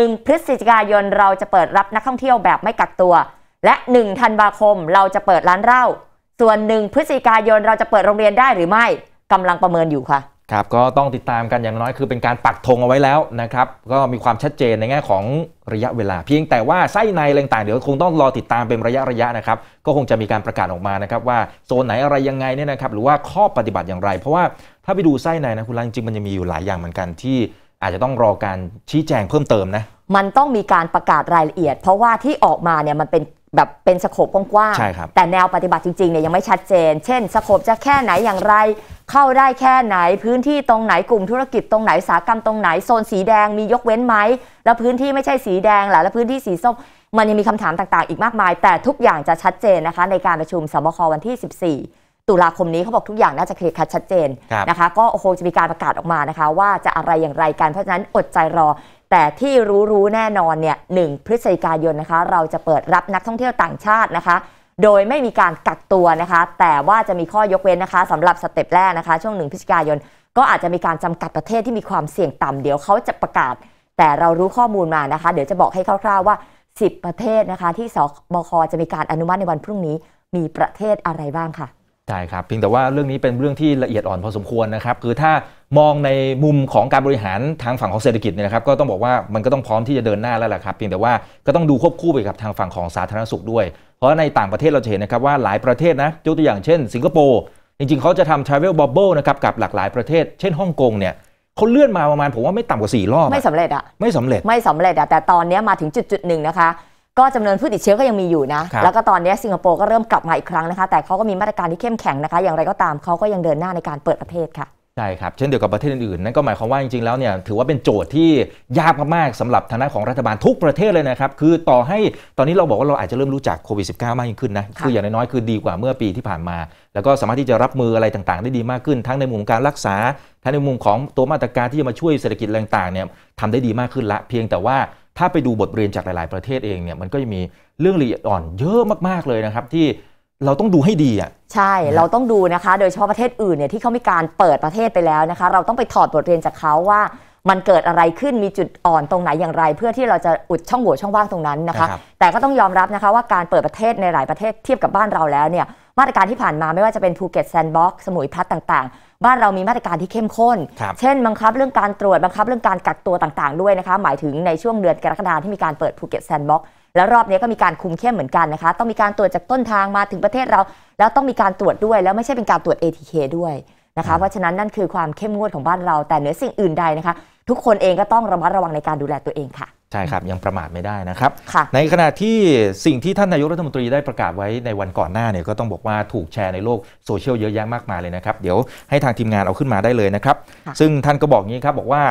1พฤศจิกายนเราจะเปิดรับนักท่องเที่ยวแบบไม่กักตัว และ1ธันวาคมเราจะเปิดร้านเหล้าส่วนหนึ่งพฤศจิกายนเราจะเปิดโรงเรียนได้หรือไม่กำลังประเมินอยู่ค่ะครับก็ต้องติดตามกันอย่างน้อยคือเป็นการปักธงเอาไว้แล้วนะครับก็มีความชัดเจนในแง่ของระยะเวลา เพียงแต่ว่าไส้ในอะไรต่างเดี๋ยวคงต้องรอติดตามเป็นระยะระยะนะครับก็คงจะมีการประกาศออกมานะครับว่าโซนไหนอะไรยังไงเนี่ยนะครับหรือว่าข้อปฏิบัติอย่างไร เพราะว่าถ้าไปดูไส้ในนะคุณลังจริงมันจะมีอยู่หลายอย่างเหมือนกันที่อาจจะต้องรอการชี้แจงเพิ่มเติมนะ มันต้องมีการประกาศรายละเอียด เพราะว่าที่ออกมาเนี่ยมันเป็นแบบเป็นสโคปกว้างแต่แนวปฏิบัติจริงๆเนี่ยยังไม่ชัดเจน เช่นสโคปจะแค่ไหนอย่างไร เข้าได้แค่ไหนพื้นที่ตรงไหน กลุ่มธุรกิจตรงไหนสาหกรรมตรงไหนโซนสีแดงมียกเว้นไหม แล้วพื้นที่ไม่ใช่สีแดงหละแล้วพื้นที่สีส้มมันยังมีคำถามต่างๆ อีกมากมาย แต่ทุกอย่างจะชัดเจนนะคะในการประชุมสบควันที่ 14ตุลาคมนี้เขาบอกทุกอย่างน่าจะเคลียร์คัดชัดเจนนะคะ ก็โอ้โหจะมีการประกาศออกมานะคะ ว่าจะอะไรอย่างไรกันเพราะฉะนั้นอดใจรอ แต่ที่รู้รู้แน่นอนเนี่ยหพฤศจิกายนนะคะ เราจะเปิดรับนักท่องเที่ยวต่างชาตินะคะ โดยไม่มีการกักตัวนะคะ แต่ว่าจะมีข้อยกเว้นนะคะสำหรับสเต็ปแรกนะคะช่วงหนึ่งพฤศจิกายน ก็อาจจะมีการจำกัดประเทศที่มีความเสี่ยงต่ำเดี๋ยวเขาจะประกาศแต่เรารู้ข้อมูลมานะคะ เดี๋ยวจะบอกให้คร่าวๆว่า 10 ประเทศนะคะ ที่สบคจะมีการอนุมัติในวันพรุ่งนี้มีประเทศอะไรบ้างค่ะช่ครับเพียงแต่ว่าเรื่องนี้เป็นเรื่องที่ละเอียดอ่อนพอสมควรนะครับ คือถ้ามองในมุมของการบริหารทางฝั่งของเศรษฐกิจเนี่ยนะครับก็ต้องบอกว่ามันก็ต้องพร้อมที่จะเดินหน้าแล้วแหละครับ เพียงแต่ว่าก็ต้องดูควบคู่ไปกับทางฝั่งของสาธารณสุขด้วย เพราะในต่างประเทศเราจะเห็นนะครับว่าหลายประเทศนะยกตัวอย่างเช่นสิงคโปร์จริง ๆเขาจะทำ travel bubble นะครับกับหลากหลายประเทศเช่นฮ่องกงเนี่ยเขาเลื่อนมาประมาณผมว่าไม่ต่ำกว่า4รอบไม่สำเร็จอะไม่สำเร็จไม่สำเร็จอะแต่ตอนนี้มาถึงจุดจุดหนึ่งนะคะก็จำนวนผู้ติดเชื้อก็ยังมีอยู่นะ แล้วก็ตอนนี้สิงคโปร์ก็เริ่มกลับมาอีกครั้งนะคะ แต่เขาก็มีมาตรการที่เข้มแข็งนะคะ อย่างไรก็ตามเขาก็ยังเดินหน้าในการเปิดประเทศค่ะ ใช่ครับ เช่นเดียวกับประเทศอื่นๆ นั่นก็หมายความว่าจริงๆแล้วเนี่ยถือว่าเป็นโจทย์ที่ยากมากๆสำหรับทางด้านของรัฐบาลทุกประเทศเลยนะครับ คือต่อให้ตอนนี้เราบอกว่าเราอาจจะเริ่มรู้จักโควิด -19 มากยิ่งขึ้นนะ คืออย่างน้อยๆคือดีกว่าเมื่อปีที่ผ่านมา แล้วก็สามารถที่จะรับมืออะไรต่างๆ ได้ดีมากขึ้นทั้งในมุมการรักษาทั้งในมุมของตัวมาตรการที่จะมาช่วยเศรษฐกิจต่างๆเนี่ยทำได้ดีมากขึ้นละเพียงแต่ว่าถ้าไปดูบทเรียนจากหลายๆประเทศเองเนี่ยมันก็จะมีเรื่องละเอียดอ่อนเยอะมากๆเลยนะครับ ที่เราต้องดูให้ดีอ่ะใช่เราต้องดูนะคะ โดยเฉพาะประเทศอื่นเนี่ยที่เขามีการเปิดประเทศไปแล้วนะคะเราต้องไปถอดบทเรียนจากเขาว่า มันเกิดอะไรขึ้นมีจุดอ่อนตรงไหนอย่างไร เพื่อที่เราจะอุดช่องโหว่ช่องว่างตรงนั้นนะคะ แต่ก็ต้องยอมรับนะคะว่าการเปิดประเทศในหลายประเทศเทียบกับบ้านเราแล้วเนี่ยมาตรการที่ผ่านมาไม่ว่าจะเป็นภูเก็ตแซนด์บ็อกซ์สมุยพัฒต่างๆ บ้านเรามีมาตรการที่เข้มข้นเช่น บังคับเรื่องการตรวจบังคับเรื่องการกักตัวต่างๆด้วยนะคะหมายถึงในช่วงเดือนกรกฎาคมที่มีการเปิดภูเก็ตแซนด์บ็อกซ์แล้วรอบนี้ก็มีการคุมเข้มเหมือนกันนะคะต้องมีการตรวจจากต้นทางมาถึงประเทศเรา แล้วต้องมีการตรวจด้วยแล้วไม่ใช่เป็นการตรวจ ATK ด้วยนะคะ เพราะฉะนั้นนั่นคือความเข้มงวดของบ้านเราแต่เหนือสิ่งอื่นใดนะคะ ทุกคนเองก็ต้องระมัดระวังในการดูแลตัวเองค่ะใช่ครับ ยังประมาทไม่ได้นะครับในขณะที่สิ่งที่ท่านนายกรัฐมนตรีได้ประกาศไว้ในวันก่อนหน้าเนี่ยก็ต้องบอกว่าถูกแชร์ในโลกโซเชียลเยอะแยะมากมายเลยนะครับ เดี๋ยวให้ทางทีมงานเอาขึ้นมาได้เลยนะครับ ซึ่งท่านก็บอกงี้ครับบอกว่า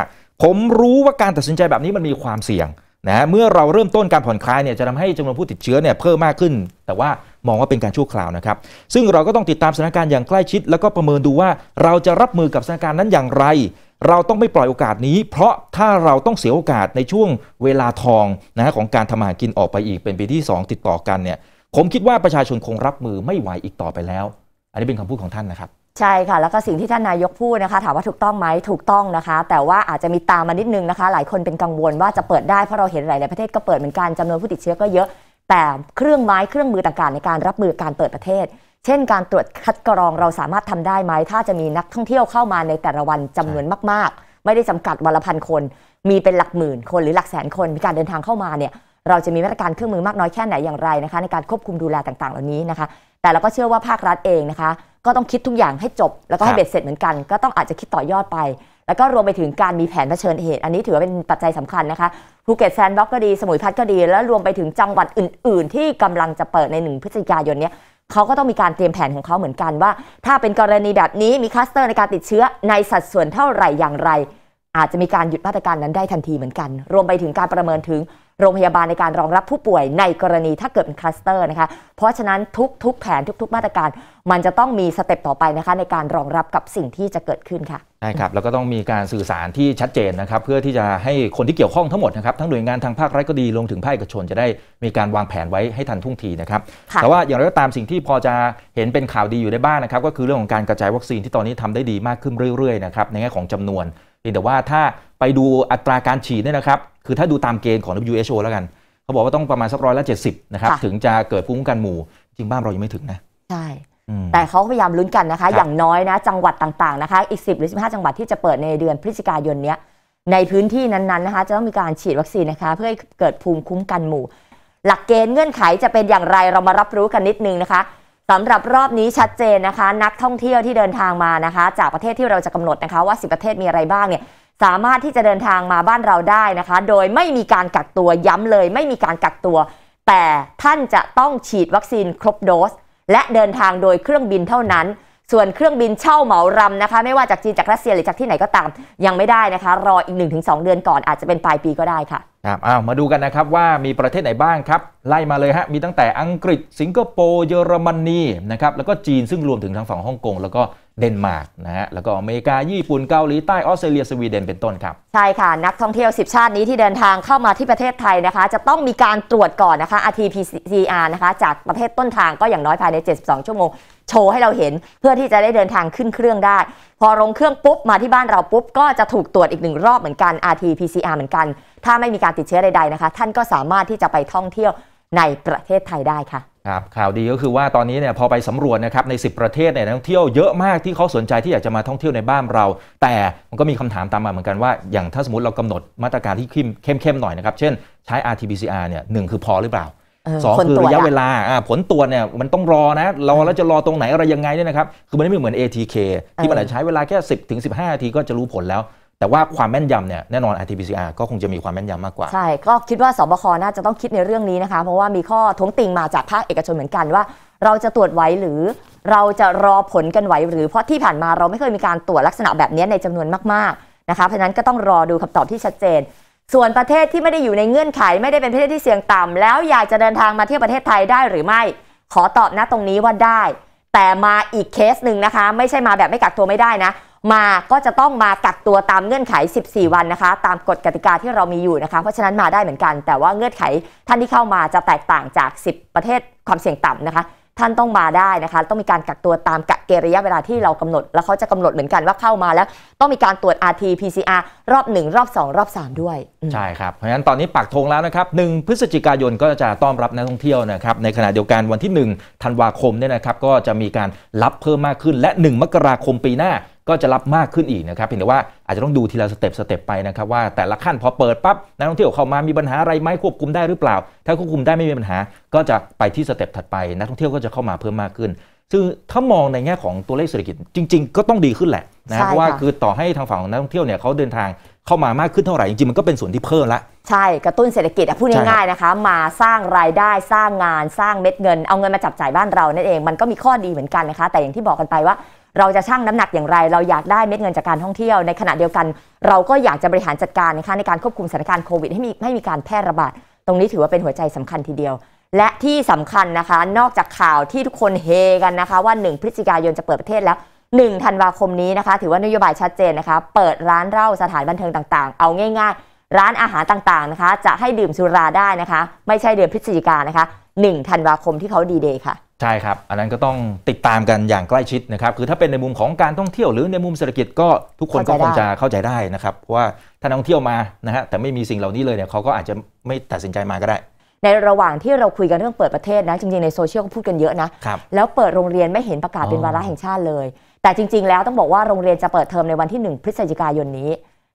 ผมรู้ว่าการตัดสินใจแบบนี้มันมีความเสี่ยงนะเมื่อเราเริ่มต้นการผ่อนคลายเนี่ยจะทำให้จำนวนผู้ติดเชื้อเนี่ยเพิ่มมากขึ้น แต่ว่ามองว่าเป็นการชั่วคราวนะครับซึ่งเราก็ต้องติดตามสถานการณ์อย่างใกล้ชิด แล้วก็ประเมินดูว่าเราจะรับมือกับสถานการณ์นั้นอย่างไรเราต้องไม่ปล่อยโอกาสนี้ เพราะถ้าเราต้องเสียโอกาสในช่วงเวลาทองนะฮะของการทำอาหากินออกไปอีกเป็นปีที่ 2 ติดต่อกันเนี่ยผมคิดว่าประชาชนคงรับมือไม่ไหวอีกต่อไปแล้ว อันนี้เป็นคำพูดของท่านนะครับใช่ค่ะ แล้วก็สิ่งที่ท่านนายกพูดนะคะ ถามว่าถูกต้องไหมถูกต้องนะคะ แต่ว่าอาจจะมีตามมานิดนึงนะคะหลายคนเป็นกังวลว่าจะเปิดได้เพราะเราเห็นหลายประเทศ ก็เปิดเหมือนกันจำนวนผู้ติดเชื้อก็เยอะ แต่เครื่องไม้เครื่องมือต่างๆในการรับมือการเปิดประเทศเช่นการตรวจคัดกรองเราสามารถทำได้ไหม ถ้าจะมีนักท่องเที่ยวเข้ามาในแต่ละวันจำนวนมากๆ ไม่ได้จำกัดวันละพันคน มีเป็นหลักหมื่นคนหรือหลักแสนคนมีการเดินทางเข้ามาเนี่ยเราจะมีมาตรการเครื่องมือมากน้อยแค่ไหนอย่างไรนะคะในการควบคุมดูแลต่างๆ เหล่านี้นะคะ แต่เราก็เชื่อว่าภาครัฐเองนะคะ ก็ต้องคิดทุกอย่างให้จบ แล้วก็ให้เบ็ดเสร็จเหมือนกันก็ต้องอาจจะคิดต่อยอดไป แล้วก็รวมไปถึงการมีแผนเผชิญเหตุอันนี้ถือว่าเป็นปัจจัยสำคัญนะคะภูเก็ตแซนด์บ็อกก็ดีสมุยพัดก็ดีแล้ว รวมไปถึงจังหวัดอื่น ๆ ที่กำลังจะเปิดในหนึ่งพฤศจิกายนนี้เขาก็ต้องมีการเตรียมแผนของเขาเหมือนกันว่า ถ้าเป็นกรณีแบบนี้มีคลัสเตอร์ในการติดเชื้อในสัดส่วนเท่าไหร่อย่างไร อาจจะมีการหยุดมาตรการนั้นได้ทันทีเหมือนกัน รวมไปถึงการประเมินถึงโรงพยาบาลในการรองรับผู้ป่วยในกรณีถ้าเกิดเป็นคลัสเตอร์นะคะ เพราะฉะนั้นทุกทุกแผนทุก ๆ มาตรการมันจะต้องมีสเต็ปต่อไปนะคะ ในการรองรับกับสิ่งที่จะเกิดขึ้นค่ะ ใช่ครับแล้วก็ต้องมีการสื่อสารที่ชัดเจนนะครับเพื่อที่จะให้คนที่เกี่ยวข้องทั้งหมดนะครับ ทั้งหน่วยงานทางภาครัฐก็ดีลงถึงภาคเอกชน จะได้มีการวางแผนไว้ให้ทันท่วงทีนะครับ แต่ว่าอย่างไรก็ตามสิ่งที่พอจะเห็นเป็นข่าวดีอยู่ได้บ้างนะครับ ก็คือเรื่องของการกระจายวัคซีนที่ตอนนี้ทำได้ดีมากขึ้นเรื่อยๆนะครับในแง่ของจำนวนเพียงแต่ว่าถ้าไปดูอัตราการฉีดเนี่ยนะครับคือถ้าดูตามเกณฑ์ของ WHO แล้วกัน เขาบอกว่าต้องประมาณสักร้อยละเจ็ดสิบนะครับถึงจะเกิดภูมิคุ้มกันหมู่จริงบ้านเรายังไม่ถึงนะใช่ แต่เขาพยายามลุ้นกันนะคะ อย่างน้อยนะจังหวัดต่างๆนะคะอีกสิบหรือสิบห้าจังหวัดที่จะเปิดในเดือนพฤศจิกายนนี้ในพื้นที่นั้นๆนะคะจะต้องมีการฉีดวัคซีนนะคะ เพื่อให้เกิดภูมิคุ้มกันหมู่หลักเกณฑ์เงื่อนไขจะเป็นอย่างไรเรามารับรู้กันนิดนึงนะคะสำหรับรอบนี้ชัดเจนนะคะ นักท่องเที่ยวที่เดินทางมานะคะ จากประเทศที่เราจะกำหนดนะคะ ว่า 10 ประเทศมีอะไรบ้างเนี่ยสามารถที่จะเดินทางมาบ้านเราได้นะคะ โดยไม่มีการกักตัวย้ำเลย ไม่มีการกักตัว แต่ท่านจะต้องฉีดวัคซีนครบโดส และเดินทางโดยเครื่องบินเท่านั้น ส่วนเครื่องบินเช่าเหมารำนะคะไม่ว่าจากจีนจากรัสเซียหรือจากที่ไหนก็ตาม ยังไม่ได้นะคะ รออีก 1-2 เดือนก่อนอาจจะเป็นปลายปีก็ได้ค่ะครับอ้าวมาดูกันนะครับว่ามีประเทศไหนบ้างครับไล่มาเลยฮะมีตั้งแต่อังกฤษสิงคโปร์เยอรมนีนะครับแล้วก็จีนซึ่งรวมถึงทั้งฝั่งฮ่องกงแล้วก็เดนมาร์กนะฮะแล้วก็อเมริกาญี่ปุ่นเกาหลีใต้ออสเตรเลียสวีเดนเป็นต้นครับใช่ค่ะ นักท่องเที่ยว10ชาตินี้ที่เดินทางเข้ามาที่ประเทศไทยนะคะจะต้องมีการตรวจก่อนนะคะ RT-PCR นะคะจากประเทศต้นทางก็อย่างน้อยภายใน 72 ชั่วโมงโชว์ให้เราเห็น เพื่อที่จะได้เดินทางขึ้นเครื่องได้ พอลงเครื่องปุ๊บมาที่บ้านเราปุ๊บก็จะถูกตรวจอีกหนึ่งรอบเหมือนกัน RT-PCR เหมือนกันถ้าไม่มีการติดเชื้อใดๆนะคะท่านก็สามารถที่จะไปท่องเที่ยวในประเทศไทยได้ค่ะครับข่าวดีก็คือว่าตอนนี้เนี่ยพอไปสำรวจนะครับใน 10 ประเทศเนี่ยนักท่องเที่ยวเยอะมากที่เขาสนใจที่อยากจะมาท่องเที่ยวในบ้านเรา แต่มันก็มีคำถามตามมาเหมือนกันว่าอย่างถ้าสมมติเรากำหนดมาตรการที่เข้มๆหน่อยนะครับเช่นใช้ RT-PCR เนี่ยหนึ่งคือพอหรือเปล่าสองคือระยะเวลาผลตรวจเนี่ยมันต้องรอนะรอแล้วจะรอตรงไหนอะไรยังไงเนี่ยนะครับคือมันไม่เหมือน ATK ที่มันอาจจะใช้เวลาแค่10-15นาทีก็จะรู้ผลแล้วแต่ว่าความแม่นยำเนี่ยแน่นอน RT-PCR ก็คงจะมีความแม่นยำมากกว่าใช่ก็คิดว่าสบคน่าจะต้องคิดในเรื่องนี้นะคะ เพราะว่ามีข้อท้วงติงมาจากภาคเอกชนเหมือนกันว่าเราจะตรวจไหวหรือเราจะรอผลกันไหวหรือเพราะที่ผ่านมาเราไม่เคยมีการตรวจลักษณะแบบนี้ในจำนวนมากๆนะคะเพราะนั้นก็ต้องรอดูคำตอบที่ชัดเจน ส่วนประเทศที่ไม่ได้อยู่ในเงื่อนไขไม่ได้เป็นประเทศที่เสี่ยงต่ำ แล้วอยากจะเดินทางมาเที่ยวประเทศไทยได้หรือไม่ขอตอบนะตรงนี้ว่าได้ แต่มาอีกเคสหนึ่งนะคะ ไม่ใช่มาแบบไม่กักตัวไม่ได้นะมาก็จะต้องมากักตัวตามเงื่อนไข 14 วันนะคะ ตามกฎกติกาที่เรามีอยู่นะคะ เพราะฉะนั้นมาได้เหมือนกันแต่ว่าเงื่อนไขท่านที่เข้ามาจะแตกต่างจาก 10 ประเทศความเสี่ยงต่ำนะคะ ท่านต้องมาได้นะคะต้องมีการกักตัวตามกะเกระยะเวลาที่เรากำหนด แล้วเขาจะกำหนดเหมือนกันว่าเข้ามาแล้วต้องมีการตรวจ rt pcr รอบ 1รอบ2รอบ3ด้วยใช่ครับ เพราะฉะนั้นตอนนี้ปักธงแล้วนะครับ1พฤศจิกายนก็จะต้อนรับนักท่องเที่ยวนะครับ ในขณะเดียวกันวันที่1ธันวาคมเนี่ยนะครับก็จะมีการรับเพิ่มมากขึ้น และ 1มกราคมปีหน้าก็จะรับมากขึ้นอีกนะครับเพียงแต่ว่าอาจจะต้องดูทีละสเต็ปสเต็ปไปนะครับว่าแต่ละขั้นพอเปิดปั๊บนักท่องเที่ยวเข้ามามีปัญหาอะไรไหมควบคุมได้หรือเปล่าถ้าควบคุมได้ไม่มีปัญหา ก็จะไปที่สเต็ปถัดไปนักท่องเที่ยวก็จะเข้ามาเพิ่มมากขึ้นซึ่งถ้ามองในแง่ของตัวเลขเศรษฐกิจจริง ๆก็ต้องดีขึ้นแหละนะเพราะว่าคือต่อให้ทางฝั่งของนักท่องเที่ยวเนี่ยเขาเดินทางเข้ามามากขึ้นเท่าไหร่จริงๆมันก็เป็นส่วนที่เพิ่มละใช่กระตุ้นเศรษฐกิจพูดง่ายๆนะคะมาสร้างรายได้สร้างงานสร้างเม็ดเงินเอาเงินมาจับจ่ายบ้านเรานั่นเองมันก็มีข้อดีเหมือนกันนะคะ แต่อย่างที่บอกกันไปว่าเราจะชั่งน้ำหนักอย่างไร เราอยากได้เม็ดเงินจากการท่องเที่ยวในขณะเดียวกัน เราก็อยากจะบริหารจัดการนะคะในการควบคุมสถานการณ์โควิด ให้มีให้มีการแพร่ระบาด ตรงนี้ถือว่าเป็นหัวใจสำคัญทีเดียว และที่สำคัญนะคะ นอกจากข่าวที่ทุกคนเฮกันนะคะ ว่า 1 พฤศจิกายนจะเปิดประเทศแล้ว1ธันวาคมนี้นะคะ ถือว่านโยบายชัดเจนนะคะ เปิดร้านเหล้าสถานบันเทิงต่างๆเอาง่าย ๆ ร้านอาหารต่างๆนะคะ จะให้ดื่มสุราได้นะคะ ไม่ใช่เดือนพฤศจิกานะคะ1ธันวาคมที่เขาดีเดย์ค่ะใช่ครับอันนั้นก็ต้องติดตามกันอย่างใกล้ชิดนะครับคือถ้าเป็นในมุมของการท่องเที่ยวหรือในมุมเศรษฐกิจก็ทุกคนก็คงจะเข้าใจได้นะครับว่าถ้านักท่องเที่ยวมานะฮะแต่ไม่มีสิ่งเหล่านี้เลยเนี่ยเขาก็อาจจะไม่ตัดสินใจมาก็ได้ ในระหว่างที่เราคุยกันเรื่องเปิดประเทศนะจริงๆในโซเชียลก็พูดกันเยอะนะแล้วเปิดโรงเรียนไม่เห็นประกาศเป็นวาระแห่งชาติเลย แต่จริง ๆ แล้วต้องบอกว่าโรงเรียนจะเปิดเทอมในวันที่ 1 พฤศจิกายนนี้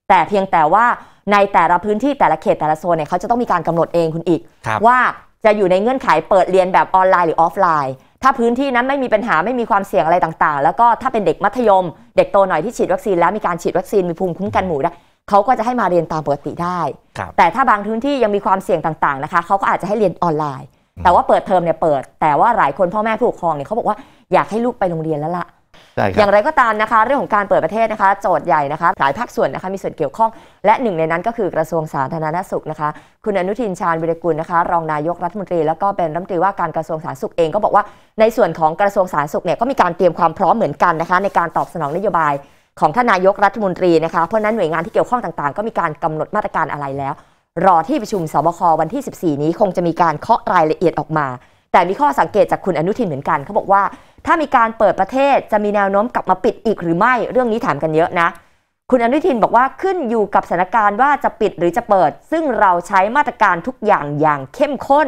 แต่เพียงแต่ว่าในแต่ละพื้นที่แต่ละเขตแต่ละโซนเนี่ยเขาจะต้องมีการกำหนดเองคุณอีกว่าจะอยู่ในเงื่อนไขเปิดเรียนแบบออนไลน์หรือออฟไลน์ ถ้าพื้นที่นั้นไม่มีปัญหาไม่มีความเสี่ยงอะไรต่าง ๆ แล้วก็ถ้าเป็นเด็กมัธยม เด็กโตหน่อยที่ฉีดวัคซีนแล้วมีการฉีดวัคซีนมีภูมิคุ้มกันหมู่ได้เขาก็จะให้มาเรียนตามปกติได้ แต่ถ้าบางพื้นที่ยังมีความเสี่ยงต่างๆนะคะ เขาก็อาจจะให้เรียนออนไลน์ แต่ว่าเปิดเทอมเนี่ยเปิด แต่ว่าหลายคนพ่อแม่ผู้ปกครองเนี่ยเขาบอกว่าอยากให้ลูกไปโรงเรียนแล้วล่ะอย่างไรก็ตามนะคะ เรื่องของการเปิดประเทศนะคะ โจทย์ใหญ่นะคะ หลายภาคส่วนนะคะมีส่วนเกี่ยวข้อง และหนึ่งในนั้นก็คือกระทรวงสาธารณสุขนะคะคุณอนุทินชาญวิรกุลนะคะรองนายกรัฐมนตรีแล้วก็เป็นรัฐมนตรีว่าการกระทรวงสาธารณสุขเองก็บอกว่า ในส่วนของกระทรวงสาธารณสุขเนี่ยก็มีการเตรียมความพร้อมเหมือนกันนะคะในการตอบสนองนโยบาย ของท่านนายกรัฐมนตรีนะคะเพราะนั้นหน่วยงานที่เกี่ยวข้องต่างๆ ก็มีการกำหนดมาตรการอะไรแล้ว รอที่ประชุมสบควันที่14นี้คงจะมีการเคาะรายละเอียดออกมาแต่มีข้อสังเกตจากคุณอนุทินเหมือนกันเขาบอกว่าถ้ามีการเปิดประเทศจะมีแนวโน้มกลับมาปิดอีกหรือไม่เรื่องนี้ถามกันเยอะนะ คุณอนุทินบอกว่าขึ้นอยู่กับสถานการณ์ว่าจะปิดหรือจะเปิด ซึ่งเราใช้มาตรการทุกอย่างอย่างเข้มข้น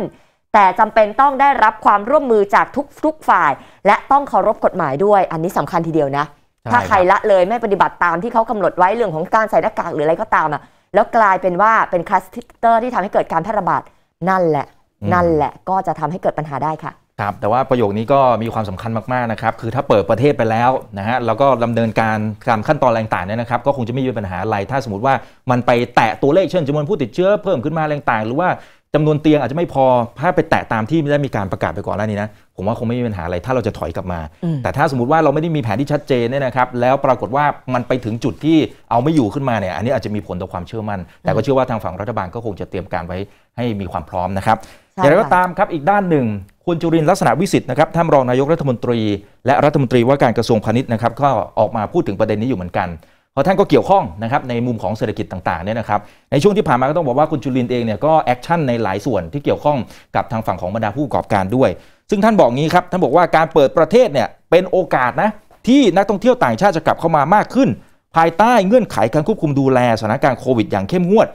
แต่จำเป็นต้องได้รับความร่วมมือจากทุกทุกฝ่าย และต้องเคารพกฎหมายด้วยอันนี้สำคัญทีเดียวนะ ถ้าใครละเลยไม่ปฏิบัติตามที่เขากำหนดไว้เรื่องของการใส่หน้ากากหรืออะไรก็ตามอ่ะแล้วกลายเป็นว่าเป็นคลัสเตอร์ที่ทำให้เกิดการแพร่ระบาดนั่นแหละนั่นแหละก็จะทำให้เกิดปัญหาได้ค่ะครับแต่ว่าประโยคนี้ก็มีความสำคัญมากๆนะครับคือถ้าเปิดประเทศไปแล้วนะฮะแล้วก็ดำเนินการตามขั้นตอนต่างๆเนี่ยนะครับก็คงจะไม่มีปัญหาอะไร ถ้าสมมติว่ามันไปแตะตัวเลข เช่นจำนวนผู้ติดเชื้อเพิ่มขึ้นมาต่างๆหรือว่าจำนวนเตียงอาจจะไม่พอถ้าไปแตะตามที่ได้มีการประกาศไปก่อนแล้วนี้นะผมว่าคงไม่มีปัญหาอะไรถ้าเราจะถอยกลับมา แต่ถ้าสมมติว่าเราไม่ได้มีแผนที่ชัดเจนเนี่ยนะครับแล้วปรากฏว่ามันไปถึงจุดที่เอาไม่อยู่ขึ้นมาเนี่ยอันนี้อาจจะมีผลต่อความเชื่อมั่นแต่ก็เชื่อว่าทางฝั่งรัฐบาลก็คงจะเตรียมการไว้ให้มีความพร้อมนะครับอย่างไรก็ตามครับอีกด้านหนึ่งคุณจุรินลักษณะวิสิทธ์นะครับท่านรองนายกรัฐมนตรี และรัฐมนตรีว่าการกระทรวงพาณิชย์นะครับก็ออกมาพูดถึงประเด็นนี้อยู่เหมือนกัน เพราะท่านก็เกี่ยวข้องนะครับในมุมของเศรษฐกิจต่างๆเนี่ยนะครับในช่วงที่ผ่านมาก็ต้องบอกว่าคุณจุลินเองเนี่ยก็แอคชั่นในหลายส่วนที่เกี่ยวข้องกับทางฝั่งของบรรดาผู้ประกอบการด้วยซึ่งท่านบอกงี้ครับท่านบอกว่าการเปิดประเทศเนี่ยเป็นโอกาสนะที่นักท่องเที่ยวต่างชาติจะกลับเข้ามามากขึ้นภายใต้เงื่อนไขการควบคุมดูแลสถานการณ์โควิดอย่างเข้มงวด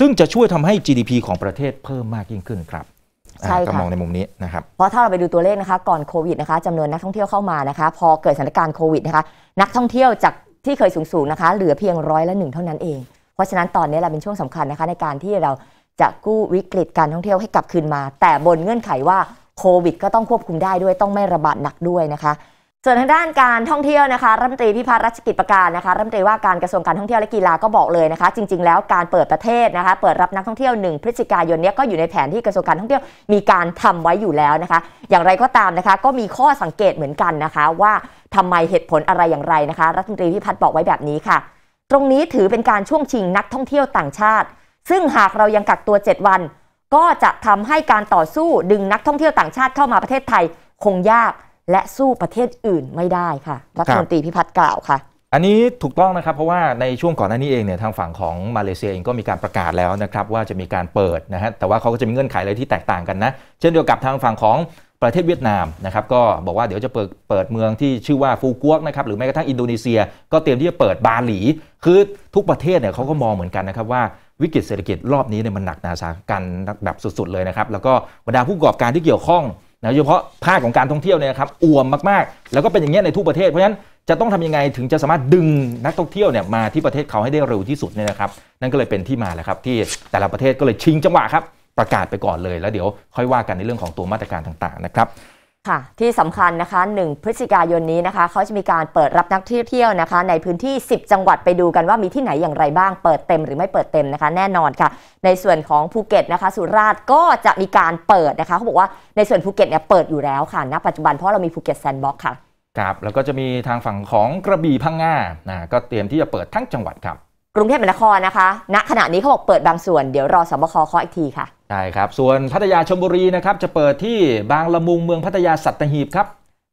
ซึ่งจะช่วยทำให้ GDP ของประเทศเพิ่มมากยิ่งขึ้นครับใช่ค่ะมองในมุมนี้นะครับเพราะถ้าเราไปดูตัวเลขนะคะ ก่อนโควิดนะคะจำนวนนักท่องเที่ยวเข้ามานะคะ พอเกิดสถานการณ์โควิดนะคะ นักท่องเที่ยวจากที่เคยสูงสูงนะคะ เหลือเพียงร้อยละหนึ่งเท่านั้นเอง เพราะฉะนั้นตอนนี้เราเป็นช่วงสำคัญนะคะในการที่เราจะกู้วิกฤตการท่องเที่ยวให้กลับคืนมา แต่บนเงื่อนไขว่าโควิดก็ต้องควบคุมได้ด้วย ต้องไม่ระบาดหนักด้วยนะคะส่วนทางด้านการท่องเที่ยวนะคะ รัฐมนตรีพิพัฒน์รัชกิจประการนะคะรัฐมนตรีว่าการกระทรวงการท่องเที่ยวและกีฬาก็บอกเลยนะคะจริงๆแล้วการเปิดประเทศนะคะเปิดรับนักท่องเที่ยว1พฤศจิกายนนี้ก็อยู่ในแผนที่กระทรวงการท่องเที่ยวมีการทำไว้อยู่แล้วนะคะ อย่างไรก็ตามนะคะก็มีข้อสังเกตเหมือนกันนะคะ ว่าทำไมเหตุผลอะไรอย่างไรนะคะ รัฐมนตรีพิพัฒน์บอกไว้แบบนี้ค่ะ ตรงนี้ถือเป็นการช่วงชิงนักท่องเที่ยวต่างชาติ ซึ่งหากเรายังกักตัว 7 วัน ก็จะทำให้การต่อสู้ดึงนักท่องเที่ยวต่างชาติเข้ามาประเทศไทยคงยากและสู้ประเทศอื่นไม่ได้ค่ะรัฐมนตรีพิพัฒน์กล่าวค่ะอันนี้ถูกต้องนะครับเพราะว่าในช่วงก่อนหน้านี้เองเนี่ยทางฝั่งของมาเลเซียเองก็มีการประกาศแล้วนะครับว่าจะมีการเปิดนะฮะแต่ว่าเขาก็จะมีเงื่อนไขอะไรที่แตกต่างกันนะ เช่นเดียวกับทางฝั่งของประเทศเวียดนามนะครับก็บอกว่าเดี๋ยวจะเปิดเปิดเมืองที่ชื่อว่าฟูกวกนะครับหรือแม้กระทั่งอินโดนีเซีย ก็เตรียมที่จะเปิดบาหลี คือทุกประเทศเนี่ยเขาก็มองเหมือนกันนะครับว่าวิกฤตเศรษฐกิจรอบนี้เนี่ยมันหนักหนาสากันแบบสุด ๆ เลยนะครับแล้วก็บรรดาผู้ประกอบการที่เกี่ยวข้องนะโดยเฉพาะภาคของการท่องเที่ยวเนี่ยนะครับอ่วมมากๆ แล้วก็เป็นอย่างเงี้ยในทุกประเทศเพราะฉะนั้นจะต้องทำยังไงถึงจะสามารถดึงนักท่องเที่ยวเนี่ยมาที่ประเทศเขาให้ได้เร็วที่สุดเนี่ยนะครับนั่นก็เลยเป็นที่มาแหละครับที่แต่ละประเทศก็เลยชิงจังหวะครับประกาศไปก่อนเลยแล้วเดี๋ยวค่อยว่ากันในเรื่องของตัวมาตรการต่างๆนะครับค่ะที่สำคัญนะคะ 1 พฤศจิกายนนี้นะคะ เขาจะมีการเปิดรับนักท่องเที่ยวนะคะ ในพื้นที่ 10 จังหวัดไปดูกันว่ามีที่ไหนอย่างไรบ้างเปิดเต็มหรือไม่เปิดเต็มนะคะแน่นอนค่ะ ในส่วนของภูเก็ตนะคะ สุราษฎร์ก็จะมีการเปิดนะคะเขาบอกว่าในส่วนภูเก็ตเนี่ยเปิดอยู่แล้วค่ะณปัจจุบันเพราะเรามีภูเก็ตแซนด์บ็อกซ์ค่ะครับแล้วก็จะมีทางฝั่งของกระบี่พังงานะก็เตรียมที่จะเปิดทั้งจังหวัดครับกรุงเทพมหานครนะคะณขณะนี้เขาบอกเปิดบางส่วนเดี๋ยวรอสบคเคาะอีกทีค่ะใช่ครับ ส่วนพัทยาชมบุรีนะครับจะเปิดที่บางละมุงเมืองพัทยาสัตหีบครับ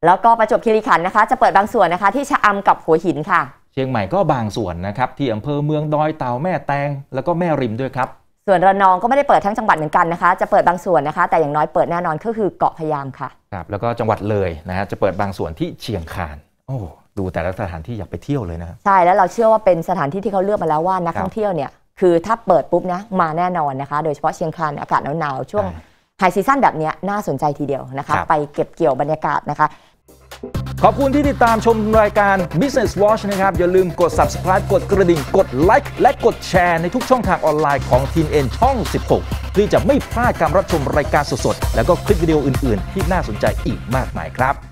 แล้วก็ประจวบคีรีขันนะคะ จะเปิดบางส่วนนะคะที่ชะอำกับหัวหินค่ะ เชียงใหม่ก็บางส่วนนะครับที่อำเภอเมืองดอยเต่าแม่แตงแล้วก็แม่ริมด้วยครับส่วนระนองก็ไม่ได้เปิดทั้งจังหวัดเหมือนกันนะคะจะเปิดบางส่วนนะคะ แต่อย่างน้อยเปิดแน่นอนก็คือเกาะพยามค่ะครับแล้วก็จังหวัดเลยนะฮะจะเปิดบางส่วนที่เชียงคานโอ้ดูแต่ละสถานที่อยากไปเที่ยวเลยนะใช่แล้วเราเชื่อว่าเป็นสถานที่ที่เขาเลือกมาแล้วว่านักท่องเที่ยวเนี่ยคือถ้าเปิดปุ๊บนะมาแน่นอนนะคะโดยเฉพาะเชียงคานอากาศหนาวๆ ช่วงไฮซีซั่นแบบนี้น่าสนใจทีเดียวนะคะ ไปเก็บเกี่ยวบรรยากาศนะคะ ขอบคุณที่ติดตามชมรายการ Business Watch นะครับอย่าลืมกด subscribe กดกระดิ่งกดไลค์และกดแชร์ ในทุกช่องทางออนไลน์ของทีมเอ็นช่อง 16เพื่อจะไม่พลาดการรับชมรายการสดๆแล้วก็คลิปวิดีโออื่นๆ ที่น่าสนใจอีกมากมายครับ